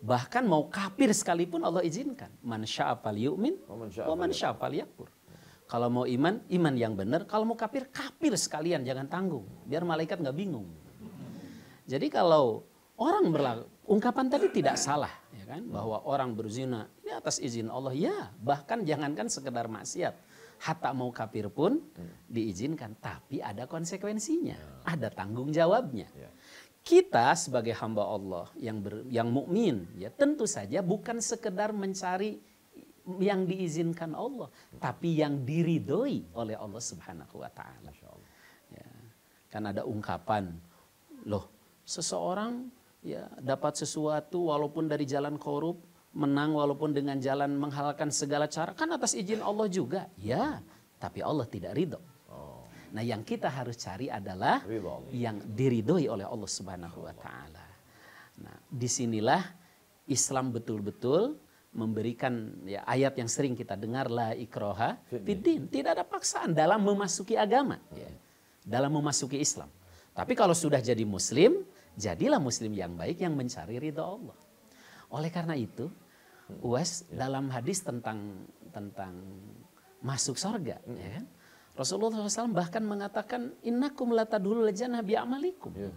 Bahkan mau kafir sekalipun Allah izinkan. Man sya'afal yu'min wa man sya'afal yakfur. Kalau mau iman, iman yang benar. Kalau mau kafir, kafir sekalian. Jangan tanggung. Biar malaikat nggak bingung. Jadi kalau orang berlaku, ungkapan tadi tidak salah. Ya kan? Bahwa orang berzina, ini atas izin Allah. Ya, bahkan jangankan sekedar maksiat hatta mau kafir pun hmm. diizinkan, tapi ada konsekuensinya, ya. ada tanggung jawabnya. Ya. Kita sebagai hamba Allah yang ber, yang mukmin, ya tentu saja bukan sekedar mencari yang diizinkan Allah, hmm. tapi yang diridhoi oleh Allah Subhanahu wa taala. Ya. Kan ada ungkapan, loh, seseorang ya dapat sesuatu walaupun dari jalan korup menang walaupun dengan jalan menghalalkan segala cara kan atas izin Allah juga ya tapi Allah tidak ridho oh. nah yang kita harus cari adalah Ridho. yang diridhoi oleh Allah Subhanahu Wa Taala nah disinilah Islam betul-betul memberikan ya, ayat yang sering kita dengar la ikroha fitdin tidak ada paksaan dalam memasuki agama ya. dalam memasuki Islam tapi kalau sudah jadi muslim jadilah muslim yang baik yang mencari ridho Allah oleh karena itu Uwais ya. dalam hadis tentang tentang masuk surga, ya kan? Rasulullah SAW bahkan mengatakan innakum latadhulul jannah bi'amalikum. Ya.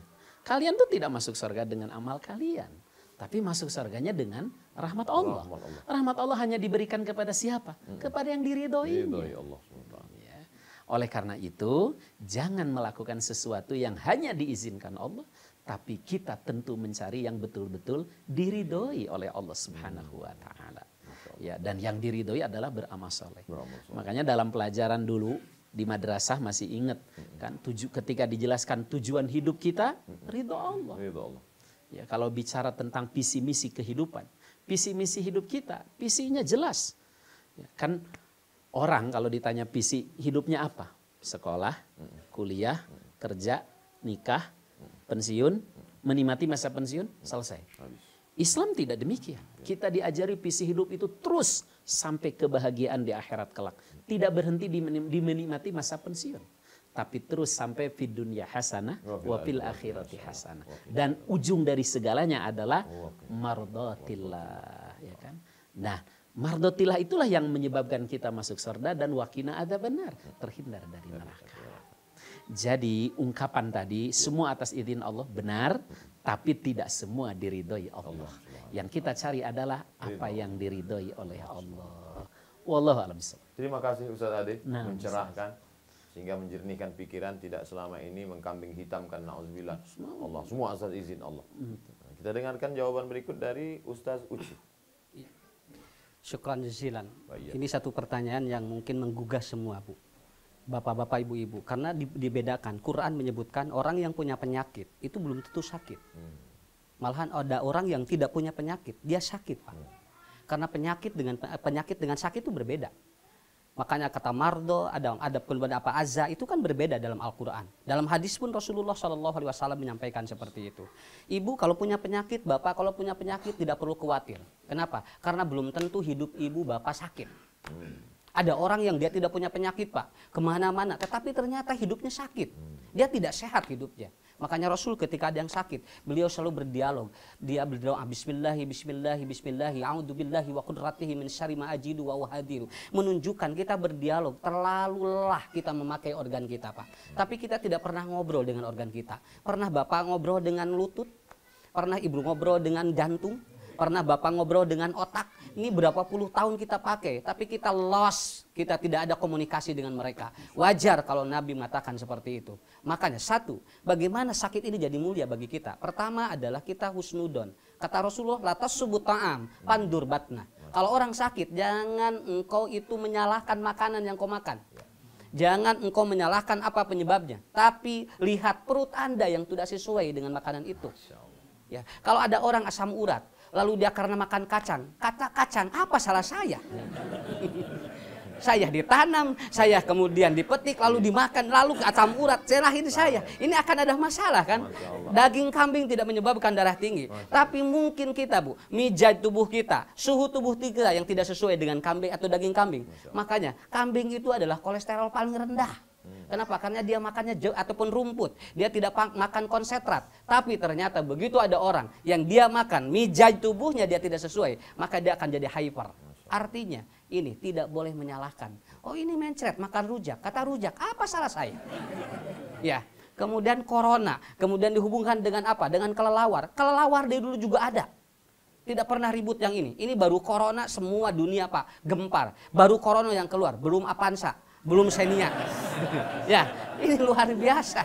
Kalian tuh tidak masuk surga dengan amal kalian, tapi masuk surganya dengan rahmat Allah. Rahmat Allah, rahmat Allah hanya diberikan kepada siapa? Hmm. Kepada yang diridhoi. Ya. Oleh karena itu, jangan melakukan sesuatu yang hanya diizinkan Allah, tapi kita tentu mencari yang betul-betul diridhoi oleh Allah Subhanahu wa taala. Ya, dan yang diridhoi adalah beramal soleh. Makanya dalam pelajaran dulu di madrasah masih ingat kan tuju, ketika dijelaskan tujuan hidup kita ridho Allah. Ya, kalau bicara tentang visi misi kehidupan, visi misi hidup kita, visinya jelas. Ya, kan orang kalau ditanya visi hidupnya apa? Sekolah, kuliah, kerja, nikah, pensiun, menikmati masa pensiun, selesai. Islam tidak demikian. Ya. Kita diajari visi hidup itu terus sampai kebahagiaan di akhirat kelak. Tidak berhenti di menikmati masa pensiun. Tapi terus sampai di dunia hasanah, wafil akhirati hasanah. Dan ujung dari segalanya adalah mardotillah. Ya kan? Nah, mardotillah itulah yang menyebabkan kita masuk surga dan wakina ada benar. Terhindar dari neraka. Jadi ungkapan tadi semua atas izin Allah benar, tapi tidak semua diridhoi Allah. Yang kita cari adalah apa yang diridhoi oleh Allah. Wallahu alam. Terima kasih Ustaz Ade nah, mencerahkan sehingga menjernihkan pikiran tidak selama ini mengkambing hitamkan naudzubillah. Allah semua atas izin Allah. Hmm. Kita dengarkan jawaban berikut dari Ustaz Uci. Iya. Syukran jazilan. Oh, iya. Ini satu pertanyaan yang mungkin menggugah semua, Bu bapak-bapak ibu-ibu karena dibedakan Quran menyebutkan orang yang punya penyakit itu belum tentu sakit hmm. malahan ada orang yang tidak punya penyakit dia sakit pak hmm. karena penyakit dengan penyakit dengan sakit itu berbeda makanya kata mardo ada ada pun apa azza itu kan berbeda dalam Al-Quran dalam hadis pun Rasulullah Shallallahu Alaihi Wasallam menyampaikan seperti itu ibu kalau punya penyakit bapak kalau punya penyakit tidak perlu khawatir kenapa karena belum tentu hidup ibu bapak sakit hmm. Ada orang yang dia tidak punya penyakit Pak, kemana-mana, tetapi ternyata hidupnya sakit. Hmm. Dia tidak sehat hidupnya. Makanya Rasul ketika ada yang sakit, beliau selalu berdialog. Dia berdoa Bismillahi Bismillahi A'udhu billahi wa qudratihi min syari ma'ajidu wa wahadiru. Menunjukkan kita berdialog, terlalu lah kita memakai organ kita, Pak. Hmm. Tapi kita tidak pernah ngobrol dengan organ kita. Pernah Bapak ngobrol dengan lutut? Pernah Ibu ngobrol dengan jantung? Pernah Bapak ngobrol dengan otak, ini berapa puluh tahun kita pakai, tapi kita lost, kita tidak ada komunikasi dengan mereka. Wajar kalau Nabi mengatakan seperti itu. Makanya satu, bagaimana sakit ini jadi mulia bagi kita? Pertama adalah kita husnudon. Kata Rasulullah, latas subut ta'am, pandur batna. Kalau orang sakit, jangan engkau itu menyalahkan makanan yang kau makan. Jangan engkau menyalahkan apa penyebabnya, tapi lihat perut Anda yang tidak sesuai dengan makanan itu. Ya, kalau ada orang asam urat, Lalu dia karena makan kacang. Kata kacang, apa salah saya? saya ditanam, saya kemudian dipetik, lalu dimakan, lalu ke asam urat, cerahin saya. Ini akan ada masalah kan? Daging kambing tidak menyebabkan darah tinggi. Tapi mungkin kita bu, mijat tubuh kita, suhu tubuh kita yang tidak sesuai dengan kambing atau daging kambing. Makanya kambing itu adalah kolesterol paling rendah. Hmm. Kenapa? Karena dia makannya jauh ataupun rumput. Dia tidak makan konsentrat. Tapi ternyata begitu ada orang yang dia makan, mijaj tubuhnya dia tidak sesuai, maka dia akan jadi hyper. Artinya, ini tidak boleh menyalahkan. Oh ini mencret, makan rujak. Kata rujak, apa salah saya? ya, kemudian corona, kemudian dihubungkan dengan apa? Dengan kelelawar. Kelelawar dari dulu juga ada. Tidak pernah ribut yang ini. Ini baru corona semua dunia Pak, gempar. Baru corona yang keluar, belum apansa belum senia. ya, ini luar biasa.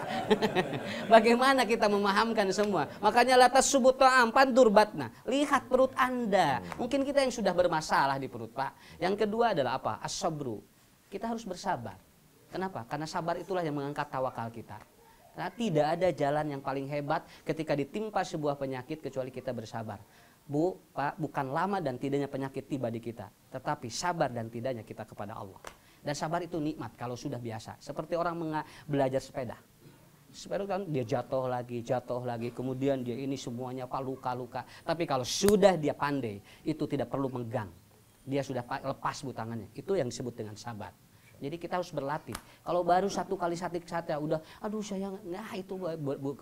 Bagaimana kita memahamkan semua. Makanya latas subut ta'am pandur batna. Lihat perut Anda. Mungkin kita yang sudah bermasalah di perut, Pak. Yang kedua adalah apa? as Kita harus bersabar. Kenapa? Karena sabar itulah yang mengangkat tawakal kita. Nah, tidak ada jalan yang paling hebat ketika ditimpa sebuah penyakit kecuali kita bersabar. Bu, Pak, bukan lama dan tidaknya penyakit tiba di kita, tetapi sabar dan tidaknya kita kepada Allah. Dan sabar itu nikmat kalau sudah biasa. Seperti orang belajar sepeda. Sepeda kan dia jatuh lagi, jatuh lagi, kemudian dia ini semuanya luka-luka. Tapi kalau sudah dia pandai, itu tidak perlu menggang. Dia sudah lepas butangannya. Itu yang disebut dengan sabar. Jadi kita harus berlatih. Kalau baru satu kali satu satu udah, aduh saya nah itu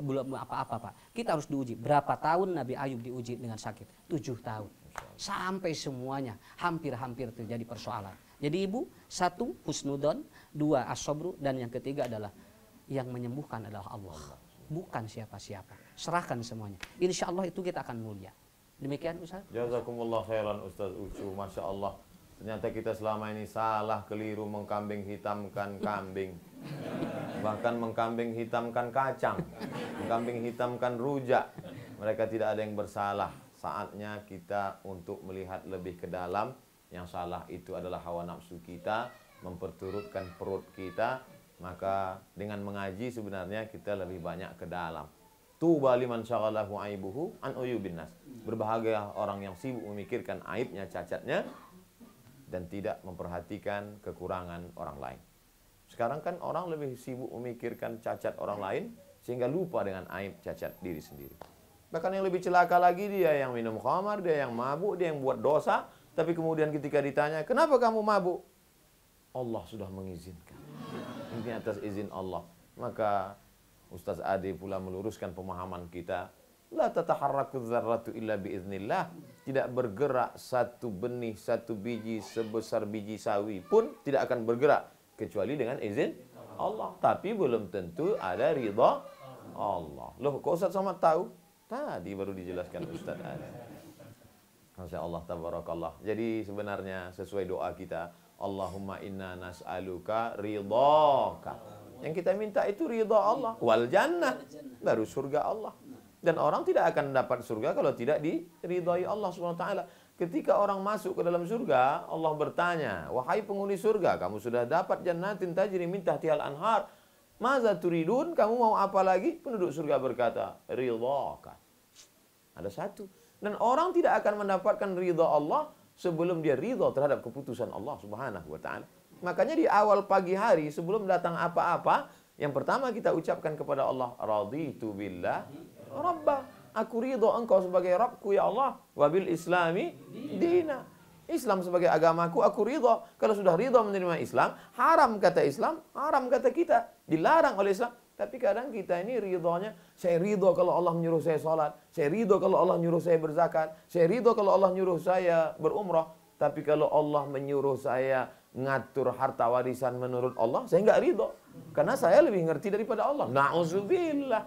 belum apa-apa pak. Kita harus diuji. Berapa tahun Nabi Ayub diuji dengan sakit? Tujuh tahun. Sampai semuanya hampir-hampir terjadi persoalan. Jadi ibu, satu husnudon, dua asobru, dan yang ketiga adalah yang menyembuhkan adalah Allah. Bukan siapa-siapa. Serahkan semuanya. Insya Allah itu kita akan mulia. Demikian Ustaz. Jazakumullah khairan Ustaz Ucu. Masya Allah. Ternyata kita selama ini salah keliru mengkambing hitamkan kambing. Bahkan mengkambing hitamkan kacang. Mengkambing hitamkan rujak. Mereka tidak ada yang bersalah. Saatnya kita untuk melihat lebih ke dalam yang salah itu adalah hawa nafsu kita, memperturutkan perut kita, maka dengan mengaji sebenarnya kita lebih banyak ke dalam. tu liman syaghalahu aibuhu an uyubinnas Berbahagia orang yang sibuk memikirkan aibnya, cacatnya dan tidak memperhatikan kekurangan orang lain. Sekarang kan orang lebih sibuk memikirkan cacat orang lain sehingga lupa dengan aib cacat diri sendiri. Bahkan yang lebih celaka lagi dia yang minum khamar, dia yang mabuk, dia yang buat dosa, tapi kemudian ketika ditanya, kenapa kamu mabuk? Allah sudah mengizinkan. Ini atas izin Allah. Maka Ustaz Adi pula meluruskan pemahaman kita. La tataharraku dzarratu illa biiznillah. Tidak bergerak satu benih, satu biji sebesar biji sawi pun tidak akan bergerak. Kecuali dengan izin Allah. Tapi belum tentu ada ridha Allah. Loh kok Ustaz sama tahu? Tadi baru dijelaskan Ustaz Adi. Masya Allah, tabarakallah. Jadi sebenarnya sesuai doa kita, Allahumma inna nas'aluka ridhaka. Yang kita minta itu ridha Allah. Wal jannah. Baru surga Allah. Dan orang tidak akan dapat surga kalau tidak diridhai Allah SWT. Ketika orang masuk ke dalam surga, Allah bertanya, Wahai penghuni surga, kamu sudah dapat jannatin tajri min tahtihal anhar. Maza turidun, kamu mau apa lagi? Penduduk surga berkata, Ridhaka. Ada satu. Dan orang tidak akan mendapatkan ridha Allah sebelum dia ridha terhadap keputusan Allah Subhanahu wa taala. Makanya di awal pagi hari sebelum datang apa-apa, yang pertama kita ucapkan kepada Allah, raditu billah rabba. Aku ridho engkau sebagai Rabbku ya Allah. Wabil islami dina. Islam sebagai agamaku, aku ridho. Kalau sudah ridho menerima Islam, haram kata Islam, haram kata kita. Dilarang oleh Islam, tapi kadang kita ini ridhonya, saya ridho kalau Allah nyuruh saya sholat, saya ridho kalau Allah nyuruh saya berzakat, saya ridho kalau Allah nyuruh saya berumrah. Tapi kalau Allah menyuruh saya ngatur harta warisan menurut Allah, saya nggak ridho. Karena saya lebih ngerti daripada Allah. Na'udzubillah.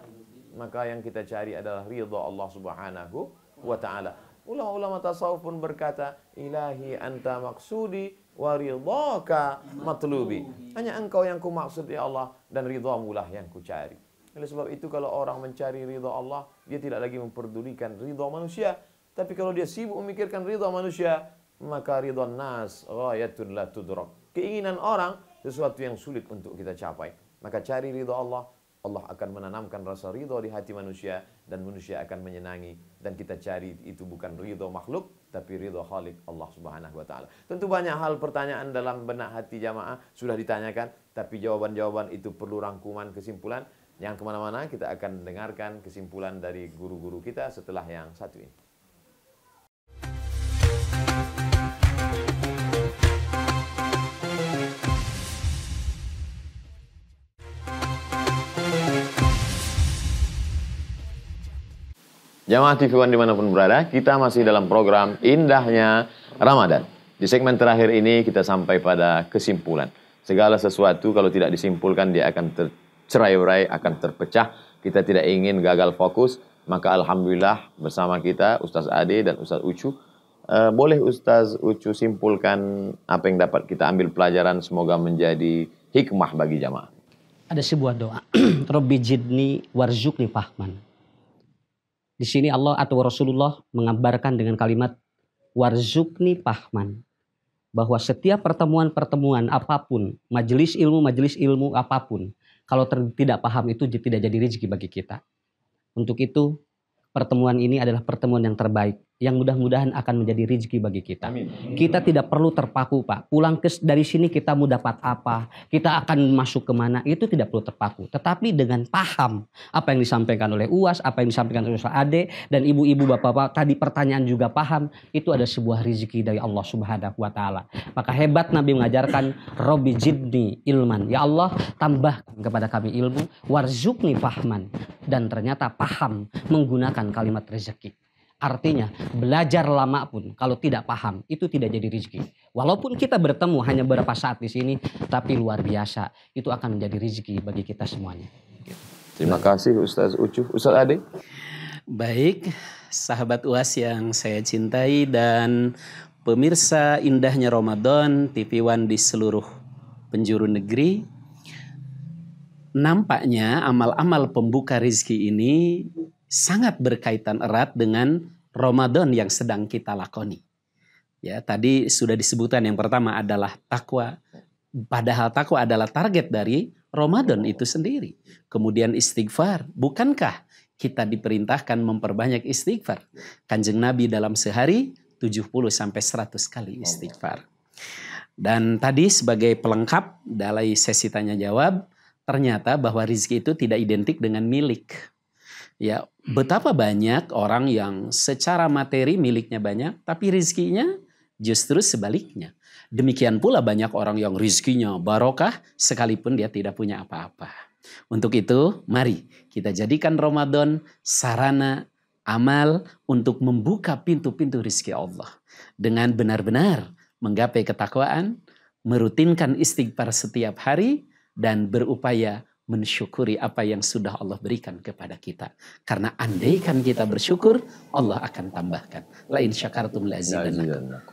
Maka yang kita cari adalah ridho Allah subhanahu wa ta'ala. Ulama-ulama tasawuf pun berkata, Ilahi anta maksudi ridhaka matlubi. Hanya engkau yang kumaksud ya Allah dan ridhamu lah yang kucari. Oleh sebab itu kalau orang mencari ridha Allah, dia tidak lagi memperdulikan ridha manusia. Tapi kalau dia sibuk memikirkan ridha manusia, maka ridha nas ghayatun la tudrak. Keinginan orang sesuatu yang sulit untuk kita capai. Maka cari ridha Allah, Allah akan menanamkan rasa ridha di hati manusia dan manusia akan menyenangi dan kita cari itu bukan ridha makhluk tapi ridho Khalik Allah Subhanahu wa taala. Tentu banyak hal pertanyaan dalam benak hati jamaah sudah ditanyakan, tapi jawaban-jawaban itu perlu rangkuman kesimpulan. Yang kemana-mana kita akan dengarkan kesimpulan dari guru-guru kita setelah yang satu ini. Jamaah TV One dimanapun berada, kita masih dalam program Indahnya Ramadan. Di segmen terakhir ini kita sampai pada kesimpulan. Segala sesuatu kalau tidak disimpulkan dia akan tercerai-berai, akan terpecah. Kita tidak ingin gagal fokus, maka Alhamdulillah bersama kita Ustaz Ade dan Ustaz Ucu. Eh, boleh Ustaz Ucu simpulkan apa yang dapat kita ambil pelajaran semoga menjadi hikmah bagi jamaah. Ada sebuah doa. Robi jidni warzukni fahman. Di sini Allah atau Rasulullah mengabarkan dengan kalimat warzukni pahman bahwa setiap pertemuan-pertemuan apapun, majelis ilmu, majelis ilmu apapun, kalau tidak paham itu tidak jadi rezeki bagi kita. Untuk itu, pertemuan ini adalah pertemuan yang terbaik yang mudah-mudahan akan menjadi rezeki bagi kita. Amin. Kita tidak perlu terpaku, Pak. Pulang ke dari sini kita mau dapat apa, kita akan masuk ke mana? itu tidak perlu terpaku. Tetapi dengan paham apa yang disampaikan oleh UAS, apa yang disampaikan oleh Ustaz Ade dan ibu-ibu bapak-bapak tadi pertanyaan juga paham, itu ada sebuah rezeki dari Allah Subhanahu wa taala. Maka hebat Nabi mengajarkan Robi jidni ilman. Ya Allah, tambahkan kepada kami ilmu, warzukni fahman. Dan ternyata paham menggunakan kalimat rezeki. Artinya, belajar lama pun kalau tidak paham itu tidak jadi rezeki. Walaupun kita bertemu hanya beberapa saat di sini, tapi luar biasa. Itu akan menjadi rezeki bagi kita semuanya. Terima kasih Ustaz Ucu. Ustaz Ade. Baik, sahabat UAS yang saya cintai dan pemirsa indahnya Ramadan TV One di seluruh penjuru negeri. Nampaknya amal-amal pembuka rizki ini sangat berkaitan erat dengan Ramadan yang sedang kita lakoni. Ya, tadi sudah disebutkan yang pertama adalah takwa. Padahal takwa adalah target dari Ramadan itu sendiri. Kemudian istighfar. Bukankah kita diperintahkan memperbanyak istighfar? Kanjeng Nabi dalam sehari 70 sampai 100 kali istighfar. Dan tadi sebagai pelengkap dari sesi tanya jawab, ternyata bahwa rizki itu tidak identik dengan milik. Ya, betapa banyak orang yang secara materi miliknya banyak, tapi rizkinya justru sebaliknya. Demikian pula banyak orang yang rizkinya barokah, sekalipun dia tidak punya apa-apa. Untuk itu, mari kita jadikan Ramadan sarana amal untuk membuka pintu-pintu rizki Allah. Dengan benar-benar menggapai ketakwaan, merutinkan istighfar setiap hari, dan berupaya mensyukuri apa yang sudah Allah berikan kepada kita. Karena andaikan kita bersyukur, Allah akan tambahkan. Lain syakartum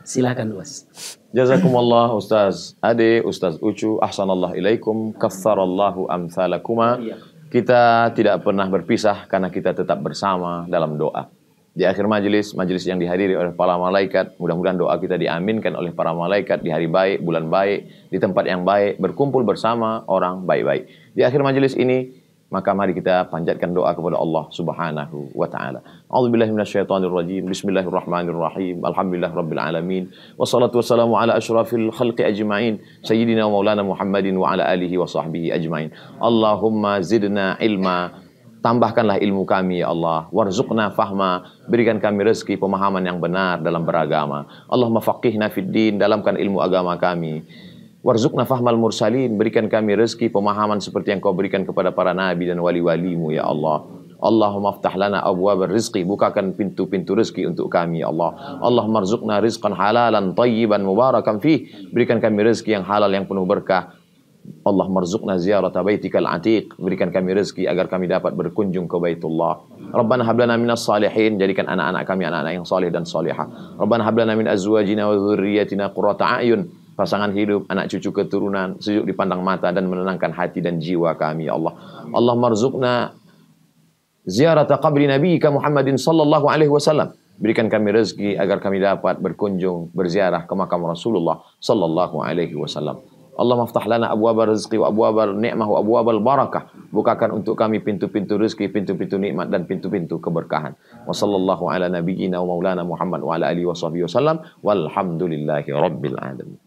Silakan Luas. Jazakumullah Ustaz Ade, Ustaz Ucu, ahsanallah ilaikum, kaffarallahu amthalakuma. Iya. Kita tidak pernah berpisah karena kita tetap bersama dalam doa di akhir majelis, majelis yang dihadiri oleh para malaikat. Mudah-mudahan doa kita diaminkan oleh para malaikat di hari baik, bulan baik, di tempat yang baik, berkumpul bersama orang baik-baik. Di akhir majelis ini, maka mari kita panjatkan doa kepada Allah Subhanahu wa taala. A'udzubillahi minasyaitonir rajim. Bismillahirrahmanirrahim. Alhamdulillah rabbil alamin. Wassalatu wassalamu ala asyrafil khalqi ajmain sayyidina wa maulana Muhammadin wa ala alihi wa sahbihi ajmain. Allahumma zidna ilma Tambahkanlah ilmu kami ya Allah. Warzuqna fahma. Berikan kami rezeki pemahaman yang benar dalam beragama. Allah faqihna fid din. Dalamkan ilmu agama kami. Warzuqna fahmal mursalin. Berikan kami rezeki pemahaman seperti yang kau berikan kepada para nabi dan wali-walimu ya Allah. Allahumma aftah lana abwab rizqi bukakan pintu-pintu rezeki untuk kami ya Allah Allahumma rzuqna rizqan halalan tayyiban mubarakan fi berikan kami rezeki yang halal yang penuh berkah Allah marzukna ziyarata baitikal atiq. Berikan kami rezeki agar kami dapat berkunjung ke Baitullah. Rabbana hablana minas salihin. Jadikan anak-anak kami anak-anak yang saleh dan salihah. Rabbana hablana min azwajina wa dhurriyyatina qurrata a'yun. Pasangan hidup, anak cucu keturunan, sejuk dipandang mata dan menenangkan hati dan jiwa kami ya Allah. Allah marzukna ziyarata qabri nabiyyika Muhammadin sallallahu alaihi wasallam. Berikan kami rezeki agar kami dapat berkunjung berziarah ke makam Rasulullah sallallahu alaihi wasallam. Allah maftah lana abwaba rizqi wa abwaba ni'mah wa abwaba barakah bukakan untuk kami pintu-pintu rezeki pintu-pintu nikmat dan pintu-pintu keberkahan wa sallallahu ala nabiyyina wa maulana muhammad wa ala alihi wa sahbihi wa sallam walhamdulillahi rabbil alamin